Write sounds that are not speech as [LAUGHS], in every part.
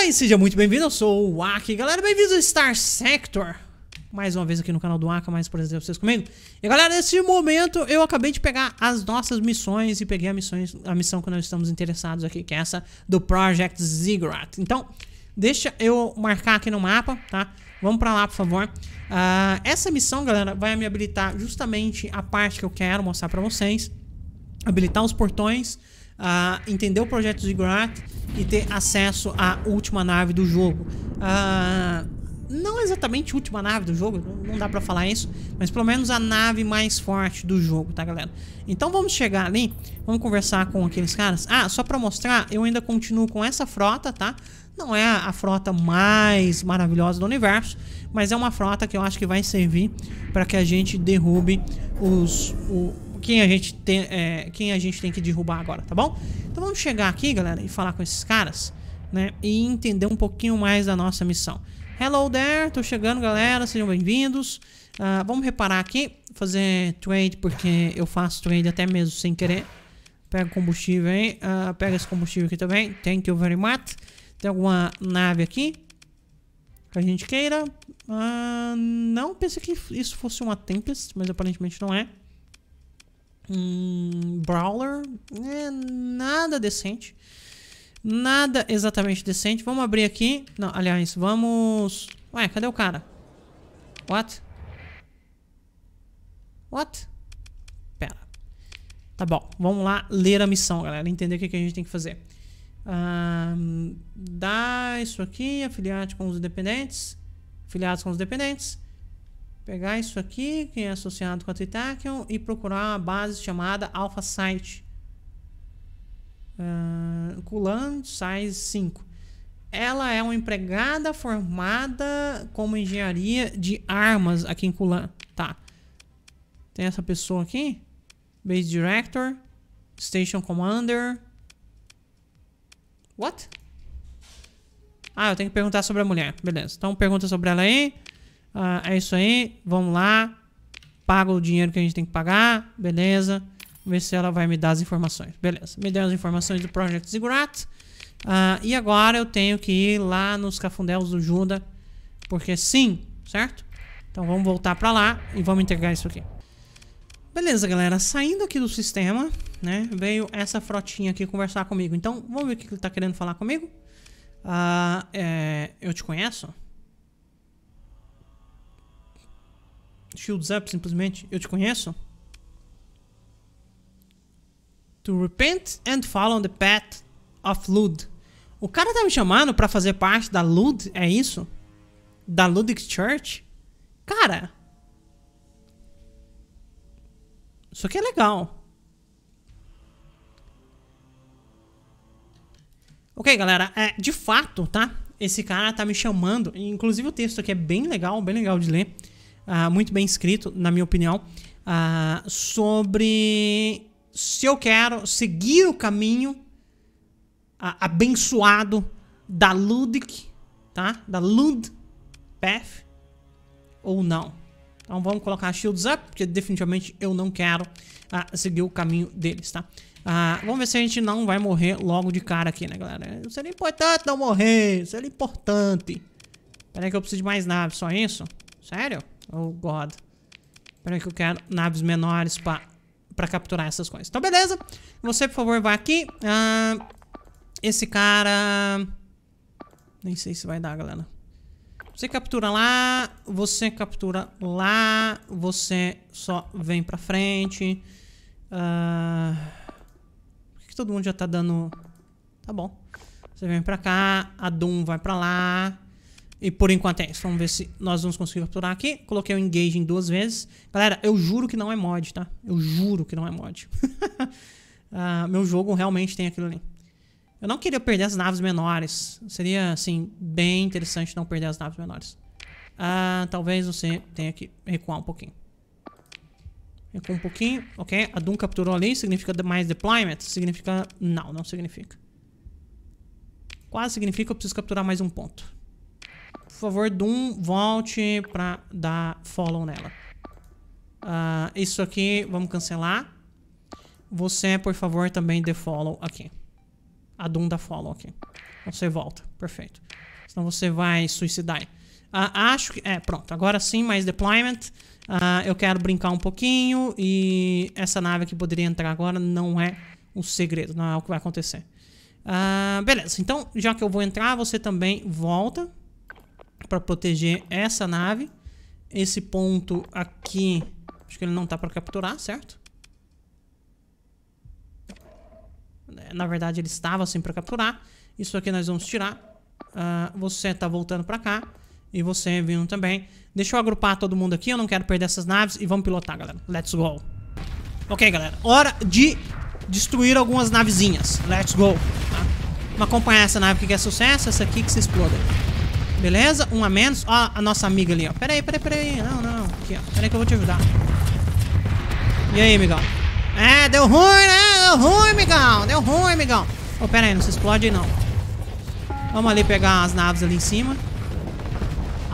aí, seja muito bem-vindo, eu sou o Aki, galera, bem-vindos ao Star Sector Mais uma vez aqui no canal do Aki, mais prazer vocês comigo E galera, nesse momento eu acabei de pegar as nossas missões e peguei a, missões, a missão que nós estamos interessados aqui Que é essa do Project Ziggurat Então, deixa eu marcar aqui no mapa, tá? Vamos pra lá, por favor. Uh, essa missão, galera, vai me habilitar justamente a parte que eu quero mostrar pra vocês. Habilitar os portões entender o projeto de Ziggurat e ter acesso à última nave do jogo. Uh, não exatamente a última nave do jogo, não dá para falar isso, mas pelo menos a nave mais forte do jogo, tá galera? Então vamos chegar ali, vamos conversar com aqueles caras. Ah, só para mostrar, eu ainda continuo com essa frota, tá? Não é a frota mais maravilhosa do universo, mas é uma frota que eu acho que vai servir para que a gente derrube os, quem a gente tem, é, quem a gente tem que derrubar agora, tá bom? Então vamos chegar aqui, galera, e falar com esses caras, né? E entender um pouquinho mais da nossa missão. Hello there, tô chegando, galera, sejam bem-vindos. Uh, vamos reparar aqui, fazer trade, porque eu faço trade até mesmo sem querer. Pega combustível aí, uh, pega esse combustível aqui também. Thank you very much. Tem alguma nave aqui que a gente queira? Uh, não, pensei que isso fosse uma Tempest, mas aparentemente não é um brawler, é nada decente. Nada exatamente decente. Vamos abrir aqui. Não, aliás, vamos... Ué, cadê o cara? What? What? Pera. Tá bom, vamos lá ler a missão, galera. Entender o que, a gente tem que fazer. Um, dá isso aqui, afiliados com os dependentes. Afiliados com os dependentes pegar isso aqui, que é associado com a Tritachion, e procurar uma base chamada Alpha Site. Uh, Kulan Size 5. Ela é uma empregada formada como engenharia de armas aqui em Kulan. Tá. Tem essa pessoa aqui. Base Director. Station Commander. What? Ah, eu tenho que perguntar sobre a mulher. Beleza. Então pergunta sobre ela aí. Ah, é isso aí. Vamos lá. Paga o dinheiro que a gente tem que pagar. Beleza. Ver se ela vai me dar as informações. Beleza. Me deu as informações do Project Ziggurat. Ah, e agora eu tenho que ir lá nos cafundéus do Juda. Porque sim, certo? Então vamos voltar pra lá e vamos entregar isso aqui. Beleza, galera. Saindo aqui do sistema, né? Veio essa frotinha aqui conversar comigo. Então, vamos ver o que ele tá querendo falar comigo. Ah, é, eu te conheço? Shields up simplesmente. Eu te conheço? To repent and follow the path of Lud. O cara tá me chamando para fazer parte da Lud, é isso? Da Ludic Church? Cara. Isso aqui é legal. Ok, galera, é, de fato, tá? Esse cara tá me chamando. Inclusive o texto aqui é bem legal, bem legal de ler uh, muito bem escrito, na minha opinião, uh, sobre se eu quero seguir o caminho uh, abençoado da Ludic, tá? Da Lud Path ou não. Então vamos colocar Shields Up, porque definitivamente eu não quero ah, seguir o caminho deles, tá? vamos ver se a gente não vai morrer logo de cara aqui, né, galera? Seria importante não morrer, seria importante. Peraí que eu preciso de mais nave, só isso? Sério? Oh, God. aí que eu quero naves menores pra, pra capturar essas coisas. Então, beleza. Você, por favor, vai aqui. Ah, esse cara... Nem sei se vai dar, galera. Você captura lá, você captura lá, você só vem pra frente. Ah, por que todo mundo já tá dando... Tá bom. Você vem pra cá, a Doom vai pra lá. E por enquanto é isso. Vamos ver se nós vamos conseguir capturar aqui. Coloquei o engage em duas vezes. Galera, eu juro que não é mod, tá? Eu juro que não é mod. [LAUGHS] Ah, meu jogo realmente tem aquilo ali. Eu não queria perder as naves menores. Seria, assim, bem interessante não perder as naves menores. Ah, talvez você tenha que recuar um pouquinho. Recua um pouquinho. Ok, a Doom capturou ali. Significa mais deployment? Significa... Não, não significa. Quase significa que eu preciso capturar mais um ponto. Por favor, Doom, volte pra dar follow nela. Uh, isso aqui, vamos cancelar. Você, por favor, também dê follow aqui. A Doom dá follow aqui. Você volta, perfeito. Senão você vai suicidar. Uh, acho que... É, pronto. Agora sim, mais deployment. Uh, eu quero brincar um pouquinho e essa nave que poderia entrar agora não é o segredo, não é o que vai acontecer. Uh, beleza, então já que eu vou entrar, você também volta para proteger essa nave. Esse ponto aqui, acho que ele não tá para capturar, certo? É, na verdade, ele estava assim para capturar. Isso aqui nós vamos tirar. Uh, você tá voltando para cá. E você vindo também. Deixa eu agrupar todo mundo aqui. Eu não quero perder essas naves. E vamos pilotar, galera. Let's go. Ok, galera. Hora de destruir algumas navezinhas. Let's go. Tá? Vamos acompanhar essa nave que é sucesso. Essa aqui que se exploda. Beleza? Um a menos. Ó, a nossa amiga ali, ó. Pera aí, pera aí, pera aí. Não, não, Aqui, ó. Pera aí que eu vou te ajudar. E aí, amigão? É, deu ruim, né? Deu ruim, amigão. Deu ruim, amigão. Ô, pera aí, não se explode aí, não. Vamos ali pegar as naves ali em cima.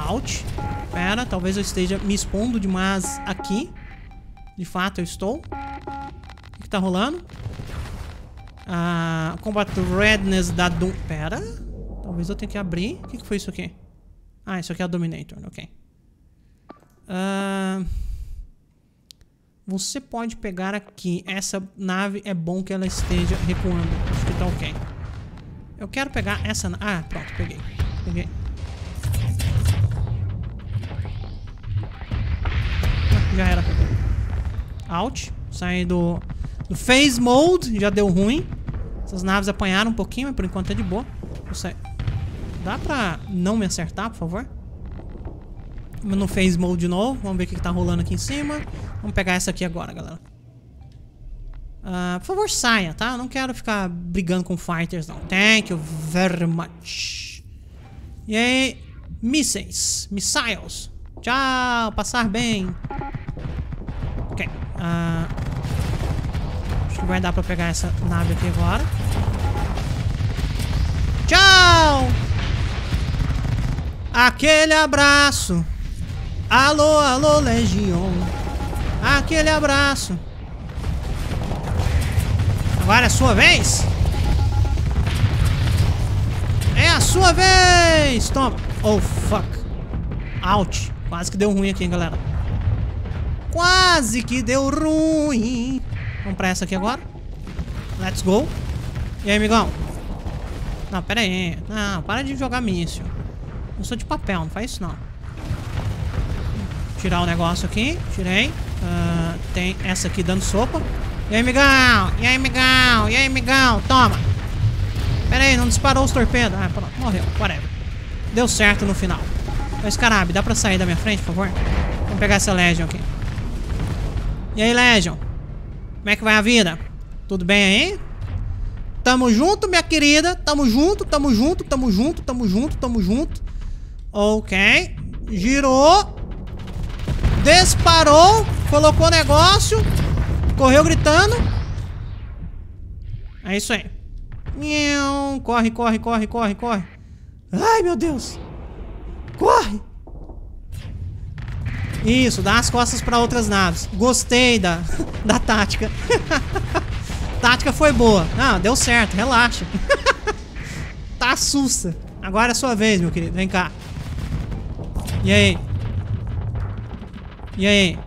Out. Pera, talvez eu esteja me expondo demais aqui. De fato, eu estou. O que tá rolando? Ah, combate Redness da Doom. Pera. Talvez eu tenha que abrir. O que, que foi isso aqui? Ah, isso aqui é a Dominator, ok. Uh, você pode pegar aqui. Essa nave é bom que ela esteja recuando. Acho que tá ok. Eu quero pegar essa... Ah, pronto, peguei. Peguei. já era. Out. Saí do, do phase mode. Já deu ruim. Essas naves apanharam um pouquinho, mas por enquanto é de boa. Vou sair... Dá pra não me acertar, por favor? não fez mode de novo. Vamos ver o que, que tá rolando aqui em cima. Vamos pegar essa aqui agora, galera. Uh, por favor, saia, tá? Eu não quero ficar brigando com fighters, não. Thank you very much. E aí, mísseis. Missiles. Tchau, passar bem. Ok. Uh, acho que vai dar pra pegar essa nave aqui agora. Tchau! Aquele abraço. Alô, alô, Legion. Aquele abraço. Agora é a sua vez. É a sua vez. Toma. Oh, fuck. Out. Quase que deu ruim aqui, hein, galera. Quase que deu ruim. Vamos pra essa aqui agora. Let's go. E aí, amigão? Não, pera aí. Não, para de jogar míssil. Não sou de papel, não faz isso não. Tirar o negócio aqui. Tirei. Uh, tem essa aqui dando sopa. E aí, migão? E aí, migão? E aí, migão? Toma. Pera aí, não disparou os torpedos. Ah, pronto. Morreu. Whatever. Deu certo no final. Mas, caralho, dá pra sair da minha frente, por favor? Vamos pegar essa Legion aqui. E aí, Legion? Como é que vai a vida? Tudo bem aí? Tamo junto, minha querida. Tamo junto, tamo junto, tamo junto, tamo junto, tamo junto. Ok. Girou. Disparou. Colocou o negócio. Correu gritando. É isso aí. Corre, corre, corre, corre, corre. Ai, meu Deus. Corre. Isso, dá as costas para outras naves. Gostei da, [LAUGHS] da tática. [LAUGHS] tática foi boa. Não, ah, deu certo, relaxa. [LAUGHS] tá sussa. Agora é sua vez, meu querido. Vem cá. E aí? E aí?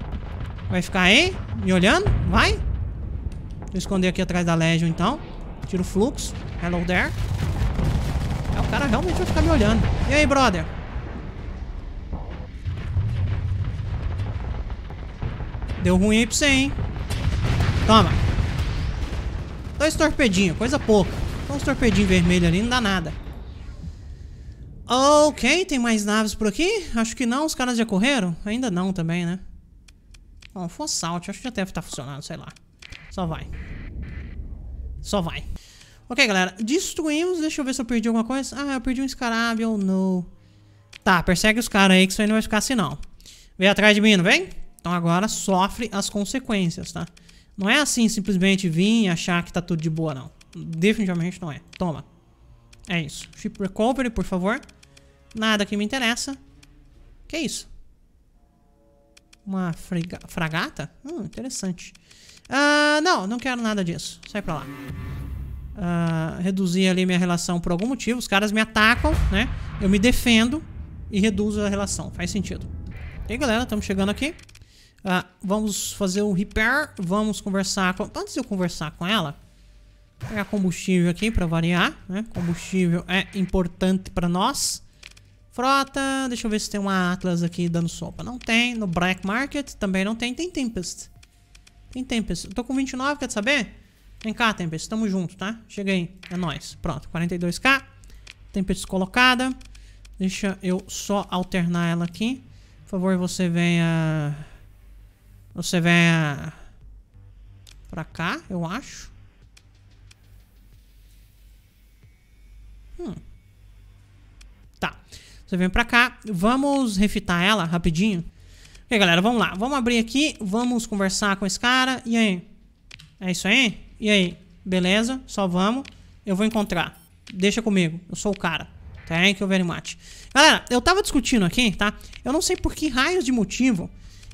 Vai ficar aí? Me olhando? Vai? Vou esconder aqui atrás da Legion, então. Tira o fluxo. Hello there. É, o cara realmente vai ficar me olhando. E aí, brother? Deu ruim aí pra você, hein? Toma. Dois torpedinhos, coisa pouca. Dois torpedinhos vermelhos ali, não dá nada. Ok, tem mais naves por aqui? Acho que não, os caras já correram? Ainda não também, né? Bom, for salt, acho que já deve estar tá funcionando, sei lá. Só vai. Só vai. Ok, galera, destruímos. Deixa eu ver se eu perdi alguma coisa. Ah, eu perdi um escarabe, ou não. Tá, persegue os caras aí que isso aí não vai ficar assim, não. Vem atrás de mim, não vem? Então agora sofre as consequências, tá? Não é assim simplesmente vir e achar que tá tudo de boa, não. Definitivamente não é. Toma. É isso. Ship recovery, por favor. Nada que me interessa. Que é isso? Uma fragata? Hum, interessante. Ah, não, não quero nada disso. Sai pra lá. Ah, reduzir ali minha relação por algum motivo. Os caras me atacam, né? Eu me defendo e reduzo a relação. Faz sentido. E aí, galera, estamos chegando aqui. Ah, vamos fazer um repair. Vamos conversar com... Antes de eu conversar com ela... Vou pegar combustível aqui pra variar, né? Combustível é importante pra nós frota. Deixa eu ver se tem uma Atlas aqui dando sopa. Não tem. No Black Market também não tem. Tem Tempest. Tem Tempest. tô com 29, quer saber? Vem cá, Tempest. Tamo junto, tá? Chega aí. É nóis. Pronto. 42k. Tempest colocada. Deixa eu só alternar ela aqui. Por favor, você venha... Você venha... Pra cá, eu acho. Hum. Tá. Você vem pra cá. Vamos refitar ela rapidinho. E aí, galera, vamos lá. Vamos abrir aqui. Vamos conversar com esse cara. E aí? É isso aí? E aí? Beleza, só vamos. Eu vou encontrar. Deixa comigo. Eu sou o cara. Thank you very much. Galera, eu tava discutindo aqui, tá? Eu não sei por que raios de motivo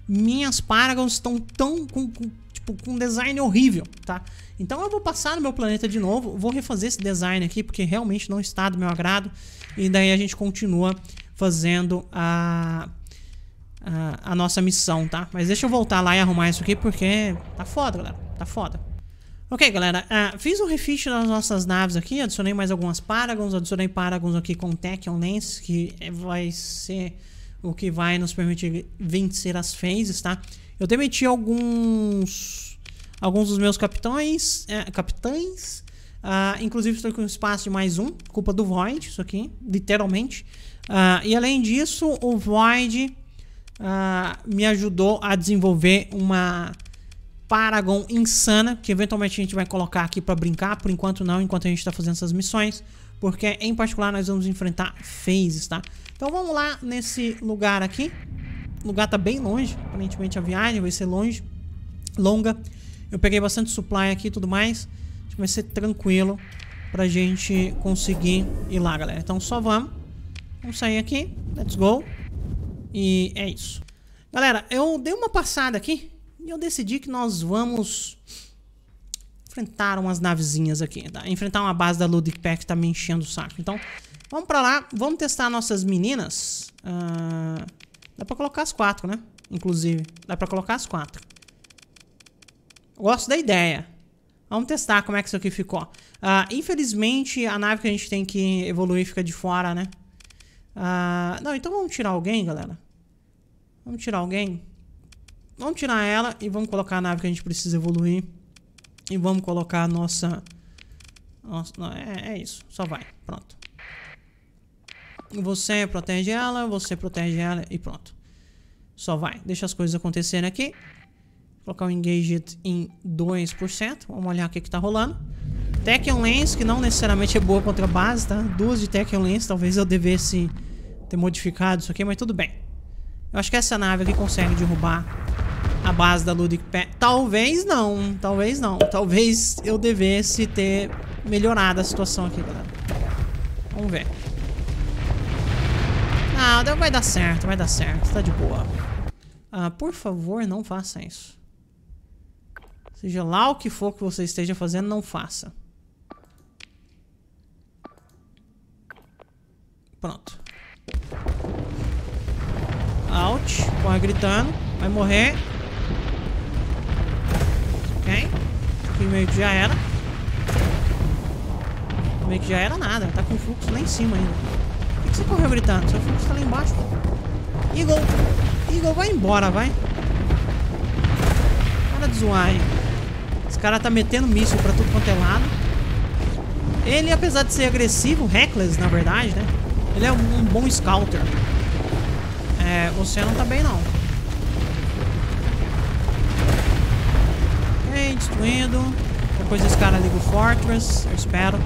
minhas Paragons estão tão com, com tipo, com um design horrível, tá? Então eu vou passar no meu planeta de novo, vou refazer esse design aqui, porque realmente não está do meu agrado. E daí a gente continua fazendo a, a, a nossa missão, tá? Mas deixa eu voltar lá e arrumar isso aqui, porque tá foda, galera. Tá foda. Ok, galera, uh, fiz um refit das nossas naves aqui, adicionei mais algumas Paragons, adicionei Paragons aqui com Tekken Lens, que vai ser o que vai nos permitir vencer as phases, tá? Eu demiti alguns alguns dos meus capitães, é, capitães. Uh, inclusive estou com espaço de mais um, culpa do Void, isso aqui, literalmente. Uh, e além disso, o Void uh, me ajudou a desenvolver uma Paragon insana, que eventualmente a gente vai colocar aqui para brincar, por enquanto não, enquanto a gente está fazendo essas missões, porque em particular nós vamos enfrentar phases, tá? Então vamos lá nesse lugar aqui. O lugar tá bem longe. Aparentemente a viagem vai ser longe. Longa. Eu peguei bastante supply aqui e tudo mais. Acho que vai ser tranquilo pra gente conseguir ir lá, galera. Então só vamos. Vamos sair aqui. Let's go. E é isso. Galera, eu dei uma passada aqui. E eu decidi que nós vamos enfrentar umas navezinhas aqui, tá? Enfrentar uma base da Ludic Pack que tá me enchendo o saco. Então, vamos pra lá. Vamos testar nossas meninas. Uh, Dá pra colocar as quatro, né? Inclusive, dá pra colocar as quatro. Gosto da ideia. Vamos testar como é que isso aqui ficou. Uh, infelizmente, a nave que a gente tem que evoluir fica de fora, né? Uh, não, então vamos tirar alguém, galera. Vamos tirar alguém. Vamos tirar ela e vamos colocar a nave que a gente precisa evoluir. E vamos colocar a nossa... nossa não, é, é isso. Só vai. Pronto. Você protege ela, você protege ela e pronto. Só vai. Deixa as coisas acontecerem aqui. Vou colocar o Engaged em 2%. Vamos olhar o que está rolando. Tech Lens, que não necessariamente é boa contra a base, tá? Duas de Tech Lens, talvez eu devesse ter modificado isso aqui, mas tudo bem. Eu acho que essa nave aqui consegue derrubar a base da Ludic Pet. Talvez não, talvez não. Talvez eu devesse ter melhorado a situação aqui, galera. Vamos ver não vai dar certo, vai dar certo. Tá de boa. Ah, por favor, não faça isso. Seja lá o que for que você esteja fazendo, não faça. Pronto. Out. Corre gritando. Vai morrer. Ok. Aqui meio que já era. Meio que já era nada. Tá com fluxo lá em cima ainda que você correu gritando? Seu filho está lá embaixo. Eagle! Eagle, vai embora, vai. Para de zoar, hein. Esse cara tá metendo míssil pra tudo quanto é lado. Ele, apesar de ser agressivo, reckless, na verdade, né? Ele é um, bom scouter. É, você não tá bem, não. Ok, destruindo. Depois esse cara liga o Fortress, eu espero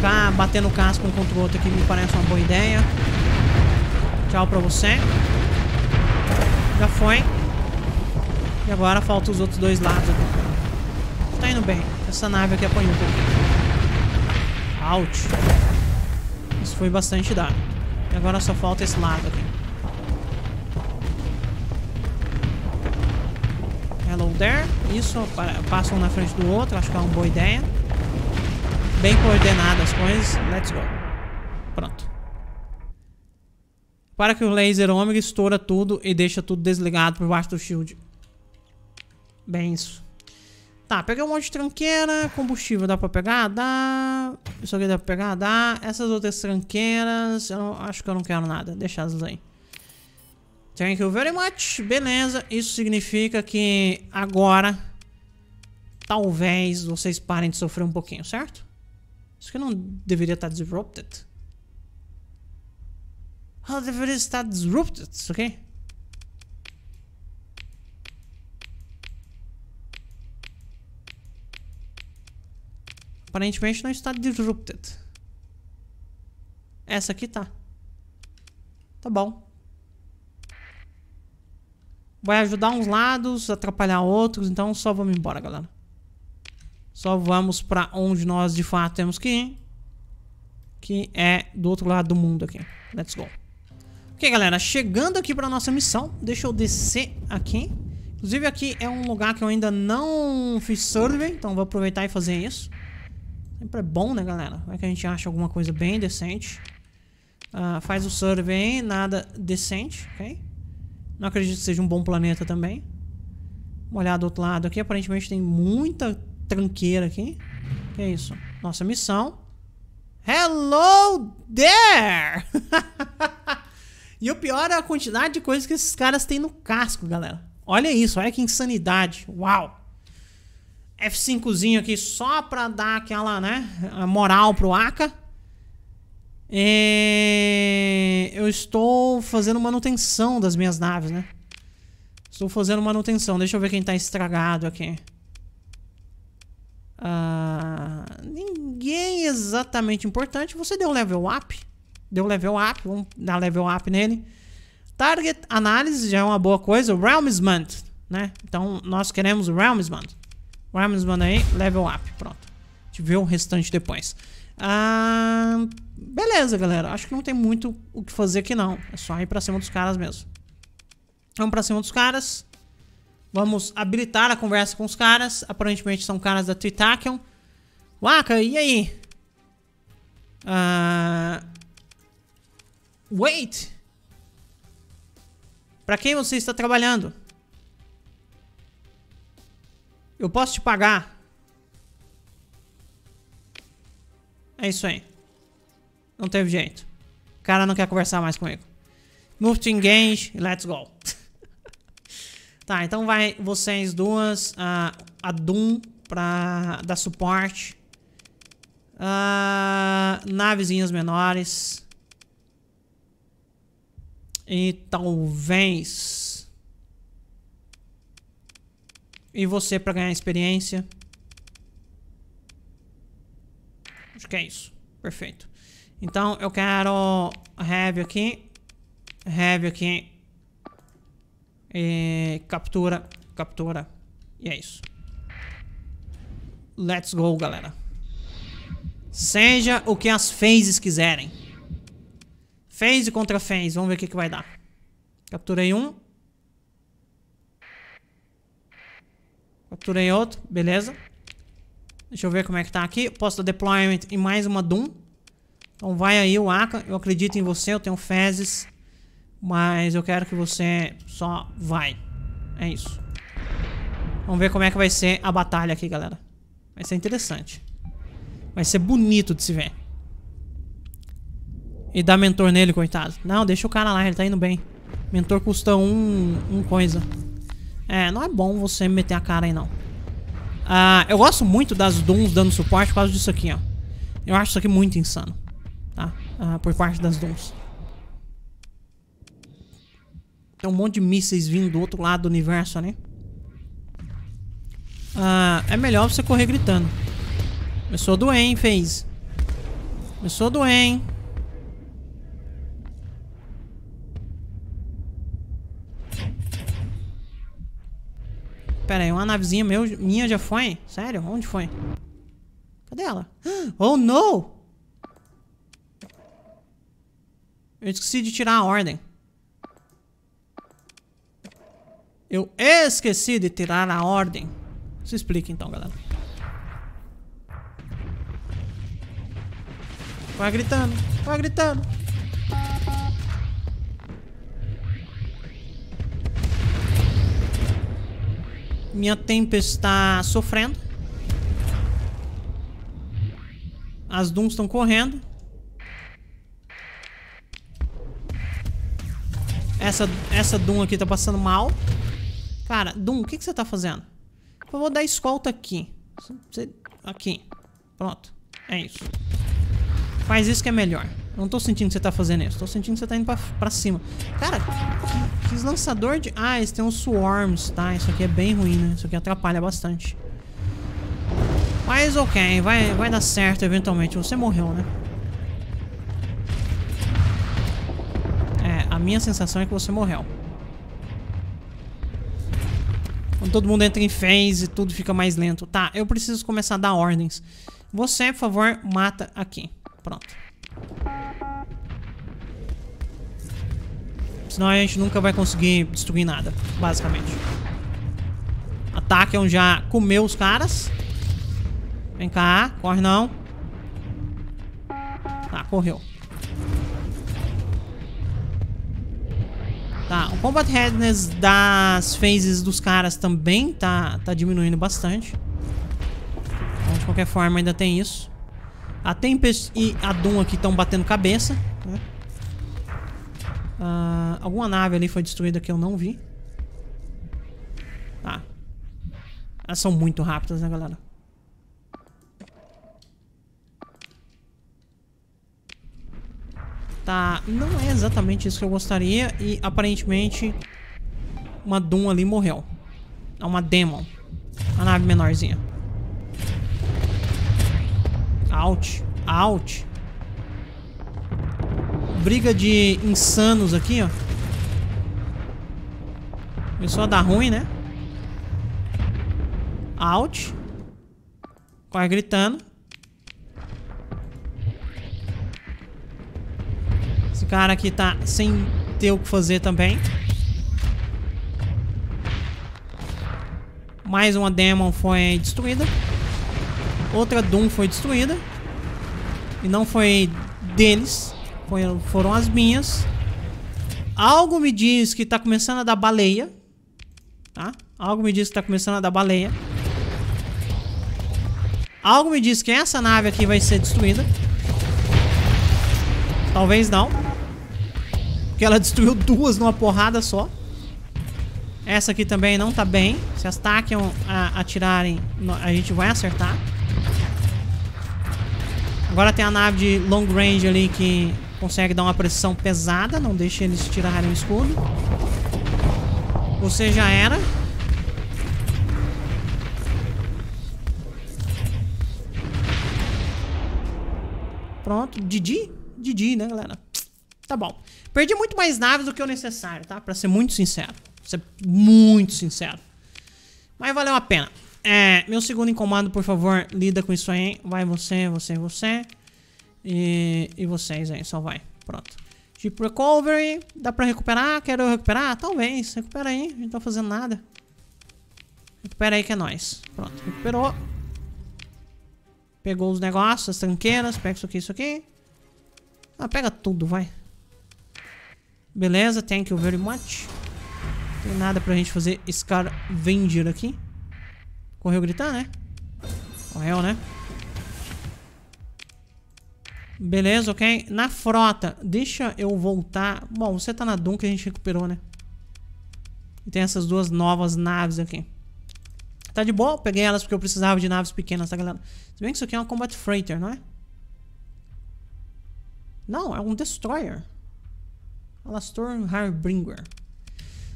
ficar batendo o casco um contra o outro aqui me parece uma boa ideia. Tchau pra você. Já foi. E agora falta os outros dois lados aqui. Tá indo bem. Essa nave aqui apanhou um Out. Isso foi bastante dado. E agora só falta esse lado aqui. Hello there. Isso, passam um na frente do outro. Acho que é uma boa ideia bem coordenadas, as coisas. Let's go. Pronto. Para que o laser ômega estoura tudo e deixa tudo desligado por baixo do shield. Bem isso. Tá, peguei um monte de tranqueira. Combustível dá pra pegar? Dá. Isso aqui dá pra pegar? Dá. Essas outras tranqueiras, eu não, acho que eu não quero nada. Deixa elas aí. Thank you very much. Beleza. Isso significa que agora... Talvez vocês parem de sofrer um pouquinho, certo? Isso que não deveria estar disrupted. Ah, Ela deveria estar disrupted, ok? Aparentemente não está disrupted. Essa aqui tá. Tá bom. Vai ajudar uns lados, atrapalhar outros, então só vamos embora, galera. Só vamos para onde nós de fato temos que ir. Que é do outro lado do mundo aqui. Let's go. Ok, galera. Chegando aqui para nossa missão. Deixa eu descer aqui. Inclusive aqui é um lugar que eu ainda não fiz survey. Então vou aproveitar e fazer isso. Sempre é bom, né, galera? Vai que a gente acha alguma coisa bem decente. Uh, faz o survey, nada decente, ok? Não acredito que seja um bom planeta também. Vamos olhar do outro lado aqui. Aparentemente tem muita tranqueira aqui. Que é isso? Nossa missão. Hello there! [LAUGHS] e o pior é a quantidade de coisas que esses caras têm no casco, galera. Olha isso, olha que insanidade. Uau! F5zinho aqui só pra dar aquela, né, moral pro Aka. E... É, eu estou fazendo manutenção das minhas naves, né? Estou fazendo manutenção. Deixa eu ver quem tá estragado aqui. exatamente importante. Você deu level up, deu level up, vamos dar level up nele. Target análise já é uma boa coisa. Realmsman, né? Então nós queremos Realmsman. Realmsman aí, level up, pronto. A gente vê o restante depois. Ah, beleza, galera. Acho que não tem muito o que fazer aqui não. É só ir pra cima dos caras mesmo. Vamos pra cima dos caras. Vamos habilitar a conversa com os caras. Aparentemente são caras da Tritakion. Waka, e aí? Uh... Wait! Pra quem você está trabalhando? Eu posso te pagar. É isso aí. Não teve jeito. O cara não quer conversar mais comigo. Move to engage, let's go. [LAUGHS] tá, então vai vocês duas, a, a Doom pra dar suporte Uh, navezinhas menores. E talvez... E você pra ganhar experiência. Acho que é isso. Perfeito. Então eu quero heavy aqui. Heavy aqui. E captura. Captura. E é isso. Let's go, galera. Seja o que as fãs quiserem. Phase contra fãs Vamos ver o que, que vai dar. Capturei um. Capturei outro. Beleza. Deixa eu ver como é que tá aqui. Posso dar deployment e mais uma Doom. Então vai aí o Aka. Eu acredito em você. Eu tenho fezes. Mas eu quero que você só vai. É isso. Vamos ver como é que vai ser a batalha aqui, galera. Vai ser interessante. Vai ser bonito de se ver. E dá mentor nele, coitado. Não, deixa o cara lá, ele tá indo bem. Mentor custa um, um coisa. É, não é bom você meter a cara aí, não. Ah, eu gosto muito das Dooms dando suporte por causa disso aqui, ó. Eu acho isso aqui muito insano. Tá? Ah, por parte das Dooms. Tem um monte de mísseis vindo do outro lado do universo, né? Ah, é melhor você correr gritando. Começou a doer, hein, fez. Começou a doer, hein. Pera aí, uma navezinha meu, minha já foi? Sério? Onde foi? Cadê ela? [GASPS] Oh, não! Eu esqueci de tirar a ordem. Eu esqueci de tirar a ordem. Se explica então, galera. Vai gritando, vai gritando. Minha tempestade está sofrendo. As Dooms estão correndo. Essa, essa Doom aqui tá passando mal. Cara, Doom, o que, que você tá fazendo? Eu vou dar escolta aqui. Aqui. Pronto. É isso. Faz isso que é melhor. não tô sentindo que você tá fazendo isso. Tô sentindo que você tá indo pra, pra cima. Cara, que, lançador de... Ah, eles têm uns swarms, tá? Isso aqui é bem ruim, né? Isso aqui atrapalha bastante. Mas ok, vai, vai dar certo eventualmente. Você morreu, né? É, a minha sensação é que você morreu. Quando todo mundo entra em phase, tudo fica mais lento. Tá, eu preciso começar a dar ordens. Você, por favor, mata aqui. Pronto. Senão a gente nunca vai conseguir destruir nada, basicamente. Ataque é já comeu os caras. Vem cá, corre não. Tá, correu. Tá, o combat readiness das phases dos caras também tá, tá diminuindo bastante. Então, de qualquer forma, ainda tem isso. A Tempest e a Doom aqui estão batendo cabeça. Né? Ah, alguma nave ali foi destruída que eu não vi. Tá. Elas são muito rápidas, né, galera? Tá, não é exatamente isso que eu gostaria. E aparentemente uma Doom ali morreu. É uma Demon. Uma nave menorzinha. Out. Out. Briga de insanos aqui, ó. Começou a dar ruim, né? Out. Quase gritando. Esse cara aqui tá sem ter o que fazer também. Mais uma Demon foi destruída. Outra Doom foi destruída. E não foi deles. Foi, foram as minhas. Algo me diz que tá começando a dar baleia. Tá? Algo me diz que tá começando a dar baleia. Algo me diz que essa nave aqui vai ser destruída. Talvez não. Porque ela destruiu duas numa porrada só. Essa aqui também não tá bem. Se as Tachyon ah, atirarem, a gente vai acertar. Agora tem a nave de long range ali que consegue dar uma pressão pesada. Não deixa eles tirarem o escudo. Você já era. Pronto. Didi? Didi, né, galera? Tá bom. Perdi muito mais naves do que o necessário, tá? Pra ser muito sincero. Pra ser muito sincero. Mas valeu a pena. É, meu segundo em comando, por favor, lida com isso aí. Vai você, você, você. E, e vocês aí, só vai. Pronto. Deep Recovery. Dá pra recuperar? Quero recuperar? Talvez. Recupera aí. Não tá fazendo nada. Recupera aí que é nóis. Pronto, recuperou. Pegou os negócios, as tranqueiras. Pega isso aqui, isso aqui. Ah, pega tudo, vai. Beleza, thank you very much. Não tem nada pra gente fazer Scar aqui. Correu gritar, né? Correu, né? Beleza, ok. Na frota, deixa eu voltar. Bom, você tá na Doom que a gente recuperou, né? E tem essas duas novas naves aqui. Tá de boa? peguei elas porque eu precisava de naves pequenas, tá, galera? Se bem que isso aqui é um Combat Freighter, não é? Não, é um Destroyer. Alastor Harbinger.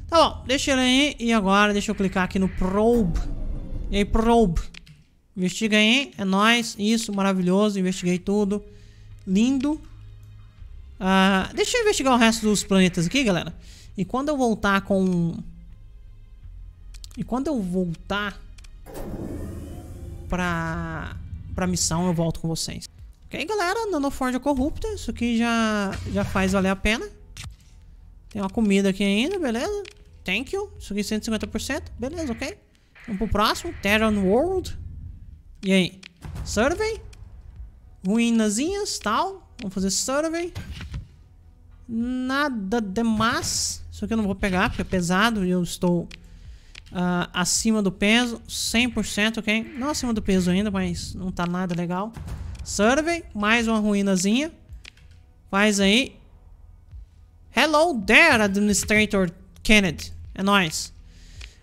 Tá bom, deixa ele aí. E agora deixa eu clicar aqui no Probe. E probe. Investiga aí, é nóis. Isso, maravilhoso. Investiguei tudo. Lindo. Ah, deixa eu investigar o resto dos planetas aqui, galera. E quando eu voltar com... E quando eu voltar pra, pra missão, eu volto com vocês. Ok, galera? Nanoforja corrupta. Isso aqui já, já faz valer a pena. Tem uma comida aqui ainda, beleza? Thank you. Isso aqui 150%. Beleza, ok? Vamos pro próximo. Terran World. E aí? Survey. Ruinazinhas, tal. Vamos fazer survey. Nada demais. Isso aqui eu não vou pegar porque é pesado e eu estou uh, acima do peso. 100%, ok? Não acima do peso ainda, mas não tá nada legal. Survey. Mais uma ruinazinha. Faz aí. Hello there, Administrator Kennedy. É nóis.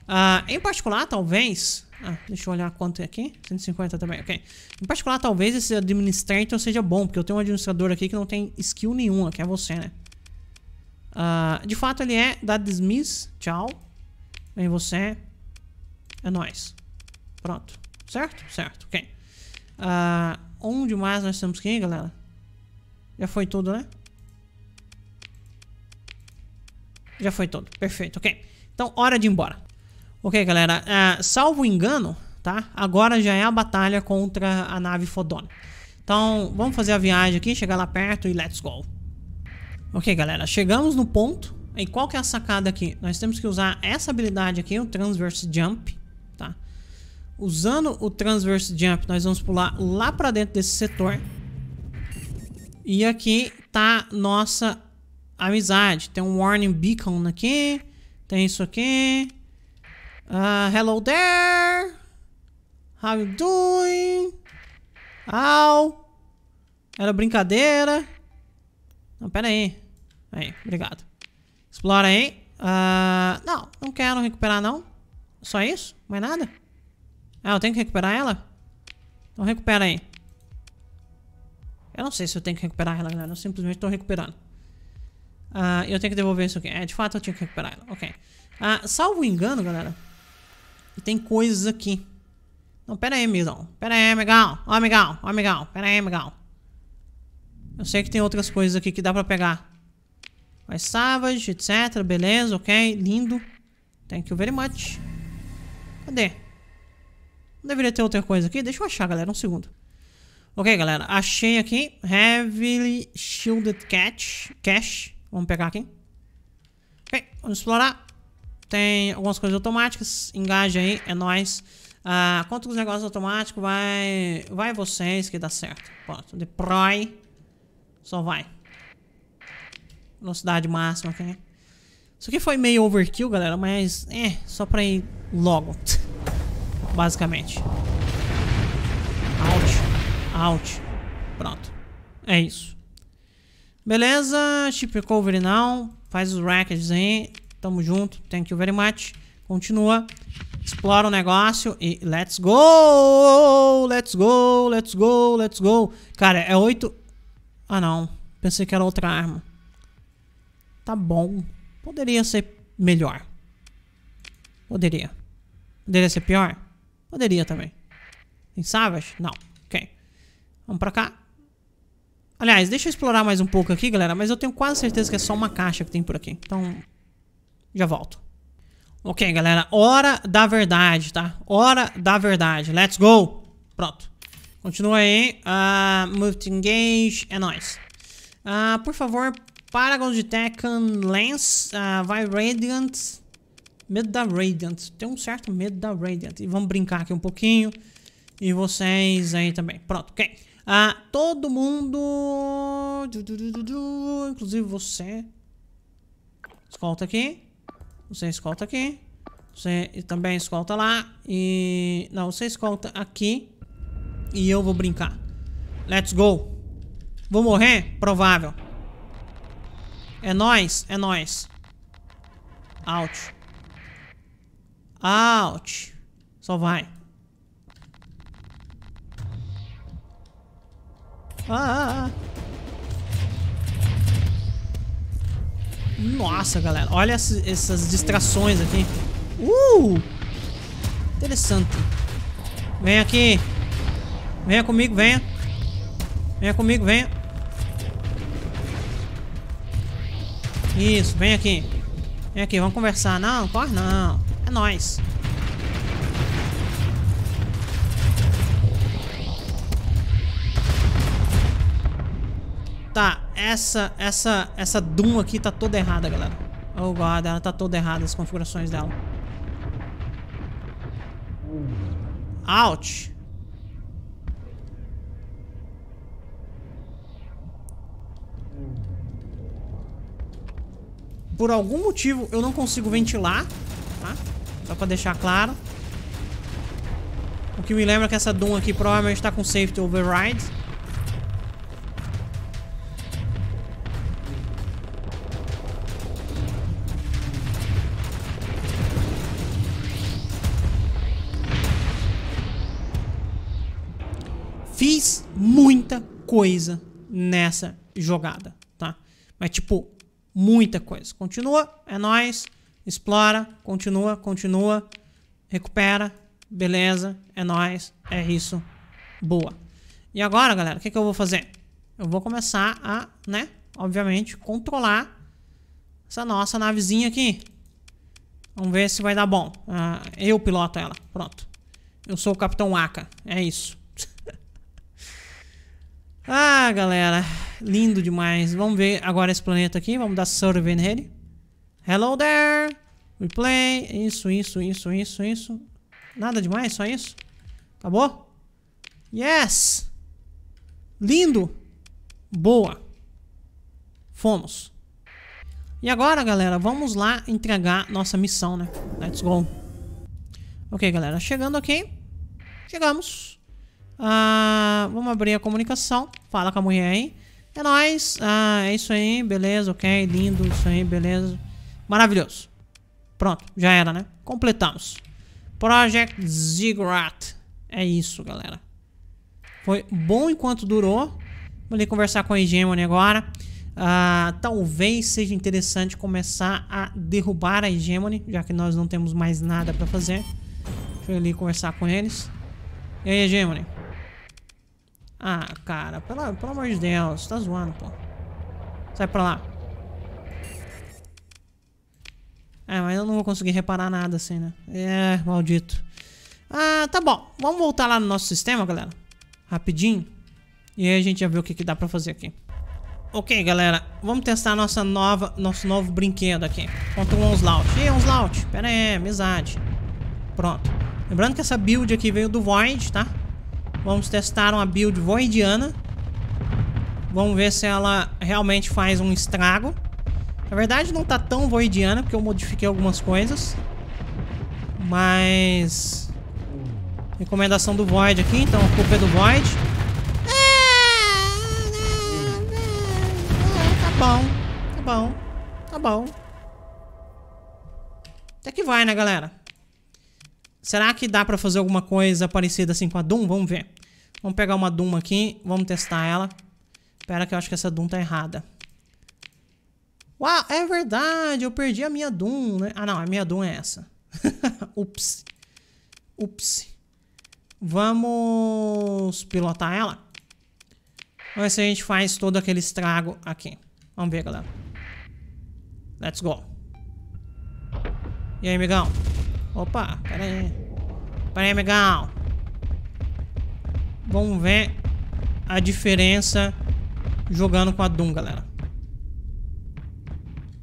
Uh, em particular, talvez... Ah, deixa eu olhar quanto é aqui. 150 também, ok. Em particular, talvez esse administrator então seja bom, porque eu tenho um administrador aqui que não tem skill nenhuma, que é você, né? Uh, de fato, ele é da Dismiss. Tchau. Vem você. É nóis. Pronto. Certo? Certo, ok. Uh, ah, onde mais nós temos que ir, galera? Já foi tudo, né? Já foi tudo. Perfeito, ok. Então, hora de ir embora. Ok, galera, uh, salvo engano, tá? Agora já é a batalha contra a nave Fodona. Então, vamos fazer a viagem aqui, chegar lá perto e let's go. Ok, galera, chegamos no ponto. E qual que é a sacada aqui? Nós temos que usar essa habilidade aqui, o Transverse Jump, tá? Usando o Transverse Jump, nós vamos pular lá pra dentro desse setor. E aqui tá nossa amizade. Tem um Warning Beacon aqui, tem isso aqui... Uh, hello there. How you doing? How? Era brincadeira. Não, pera aí. Aí, obrigado. Explora aí. Uh, não, não quero recuperar não. Só isso? Mais nada? Ah, eu tenho que recuperar ela? Então recupera aí. Eu não sei se eu tenho que recuperar ela, galera. Eu simplesmente tô recuperando. Uh, eu tenho que devolver isso aqui. É, de fato eu tinha que recuperar ela. Ok. Uh, salvo engano, galera. E tem coisas aqui. Não, pera aí, amigão. Pera aí, amigão. Ó, amigão. Ó, amigão. Pera aí, amigão. Eu sei que tem outras coisas aqui que dá pra pegar. Mais Savage, etc. Beleza, ok. Lindo. Thank you very much. Cadê? Não deveria ter outra coisa aqui? Deixa eu achar, galera. Um segundo. Ok, galera. Achei aqui. Heavily Shielded Catch. Cash. Vamos pegar aqui. Ok, vamos explorar. Tem algumas coisas automáticas. Engaja aí, é nóis. Ah, com os negócios automáticos, vai, vai vocês que dá certo. Pronto, deploy. Só vai. Velocidade máxima aqui. Né? Isso aqui foi meio overkill, galera, mas é, só pra ir logo. [LAUGHS] Basicamente. Out. Out. Pronto. É isso. Beleza, chip recovery não. Faz os rackets aí. Tamo junto. Thank you very much. Continua. Explora o negócio e let's go! Let's go, let's go, let's go. Cara, é oito... Ah, não. Pensei que era outra arma. Tá bom. Poderia ser melhor. Poderia. Poderia ser pior? Poderia também. Em Savage? Não. Ok. Vamos pra cá. Aliás, deixa eu explorar mais um pouco aqui, galera. Mas eu tenho quase certeza que é só uma caixa que tem por aqui. Então, já volto. Ok, galera. Hora da verdade, tá? Hora da verdade. Let's go. Pronto. Continua aí. Uh, ah, move engage. É nóis. Uh, por favor, Paragon de Tekken Lance. Uh, vai Radiant. Medo da Radiant. Tem um certo medo da Radiant. E vamos brincar aqui um pouquinho. E vocês aí também. Pronto, ok. Ah, todo mundo. Du, du, du, inclusive você. Escolta aqui. Você escolta aqui. Você também escolta lá. E... Não, você escolta aqui. E eu vou brincar. Let's go. Vou morrer? Provável. É nóis, é nóis. Out. Out. Só vai. Ah, ah, ah. Nossa, galera. Olha essas, essas distrações aqui. Uh! Interessante. Vem aqui. Venha comigo, venha. Venha comigo, venha. Isso, vem aqui. Vem aqui, vamos conversar. Não, corre não. É nós. Tá. Essa, essa, essa Doom aqui tá toda errada, galera. Oh, God, ela tá toda errada, as configurações dela. Ouch. Por algum motivo eu não consigo ventilar, tá? Só pra deixar claro. O que me lembra é que essa Doom aqui provavelmente tá com Safety Override. coisa nessa jogada, tá? Mas, tipo, muita coisa. Continua, é nóis. Explora, continua, continua. Recupera, beleza, é nóis, é isso. Boa. E agora, galera, o que, que eu vou fazer? Eu vou começar a, né, obviamente, controlar essa nossa navezinha aqui. Vamos ver se vai dar bom. Ah, eu piloto ela, pronto. Eu sou o Capitão Aka, é isso. Ah, galera. Lindo demais. Vamos ver agora esse planeta aqui. Vamos dar survey nele. Hello there. we play Isso, isso, isso, isso, isso. Nada demais, só isso. Acabou? Yes! Lindo! Boa! Fomos. E agora, galera, vamos lá entregar nossa missão, né? Let's go. Ok, galera, chegando aqui. Chegamos. Ah, vamos abrir a comunicação. Fala com a mulher aí. É nóis. Ah, é isso aí. Beleza, ok. Lindo isso aí, beleza. Maravilhoso. Pronto, já era, né? Completamos. Project Ziggurat. É isso, galera. Foi bom enquanto durou. Vou ali conversar com a Hegemony agora. Ah, talvez seja interessante começar a derrubar a Hegemony, já que nós não temos mais nada pra fazer. Deixa eu ali conversar com eles. E aí, Hegemony? Ah, cara, pelo, pelo amor de Deus, tá zoando, pô. Sai pra lá. É, mas eu não vou conseguir reparar nada assim, né? É, maldito. Ah, tá bom. Vamos voltar lá no nosso sistema, galera. Rapidinho. E aí a gente já vê o que, que dá pra fazer aqui. Ok, galera. Vamos testar nossa nova, nosso novo brinquedo aqui. Contra o Onslaught. Ih, Onslaught. Pera aí, amizade. Pronto. Lembrando que essa build aqui veio do Void, tá? Vamos testar uma build voidiana. Vamos ver se ela realmente faz um estrago. Na verdade não tá tão voidiana, porque eu modifiquei algumas coisas. Mas... Recomendação do Void aqui, então a culpa é do Void. Tá bom, tá bom, tá bom. Até que vai, né, galera? Será que dá pra fazer alguma coisa parecida assim com a Doom? Vamos ver. Vamos pegar uma Doom aqui, vamos testar ela. Pera que eu acho que essa Doom tá errada. Uau, é verdade, eu perdi a minha Doom, né? Ah, não, a minha Doom é essa. [LAUGHS] Ups. Ups. Vamos pilotar ela. Vamos ver se a gente faz todo aquele estrago aqui. Vamos ver, galera. Let's go. E aí, amigão? Opa, pera aí. Pera aí, amigão. Vamos ver a diferença jogando com a Doom, galera.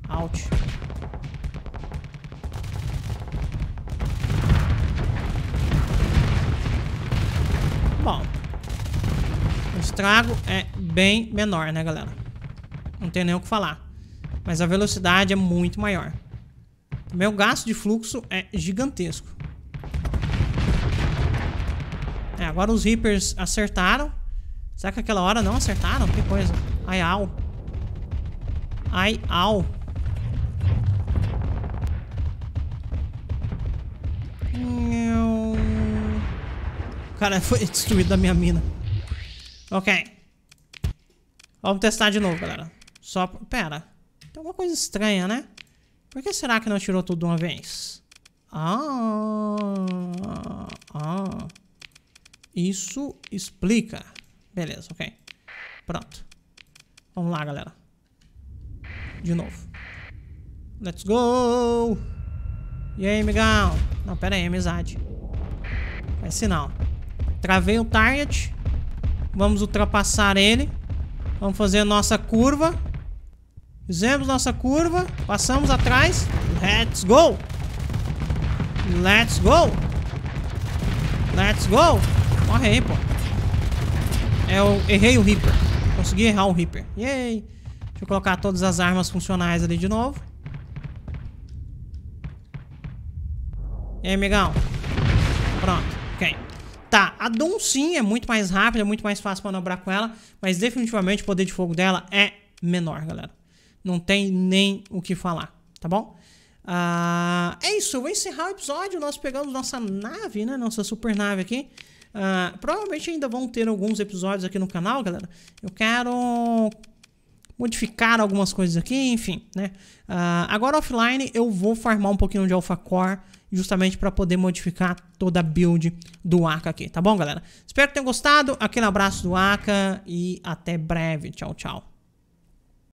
Out. Bom. O estrago é bem menor, né, galera? Não tem nem o que falar. Mas a velocidade é muito maior. Meu gasto de fluxo é gigantesco. É, agora os Reapers acertaram. Será que aquela hora não acertaram? Que coisa. Ai, au. Ai, au. Cara, [LAUGHS] foi destruído da minha mina. Ok. Vamos testar de novo, galera. Só... Pera. Tem alguma coisa estranha, né? Por que será que não tirou tudo de uma vez? Ah, ah. Isso explica. Beleza, ok. Pronto. Vamos lá, galera. De novo. Let's go! E aí, amigão? Não, pera aí, amizade. É sinal. Travei o target. Vamos ultrapassar ele. Vamos fazer nossa curva. Fizemos nossa curva. Passamos atrás. Let's go! Let's go! Let's go! Morre aí, pô. Eu errei o Reaper. Consegui errar o Reaper. Yay! Deixa eu colocar todas as armas funcionais ali de novo. E aí, amigão? Pronto. Ok. Tá, a Doom sim é muito mais rápida, é muito mais fácil manobrar com ela, mas definitivamente o poder de fogo dela é menor, galera. Não tem nem o que falar, tá bom? Ah, é isso, eu vou encerrar o episódio. Nós pegamos nossa nave, né? Nossa super nave aqui. Ah, provavelmente ainda vão ter alguns episódios aqui no canal, galera. Eu quero modificar algumas coisas aqui, enfim, né? Ah, agora offline eu vou farmar um pouquinho de Alpha Core justamente para poder modificar toda a build do Aka aqui, tá bom, galera? Espero que tenham gostado. Aquele abraço do Aka e até breve. Tchau, tchau.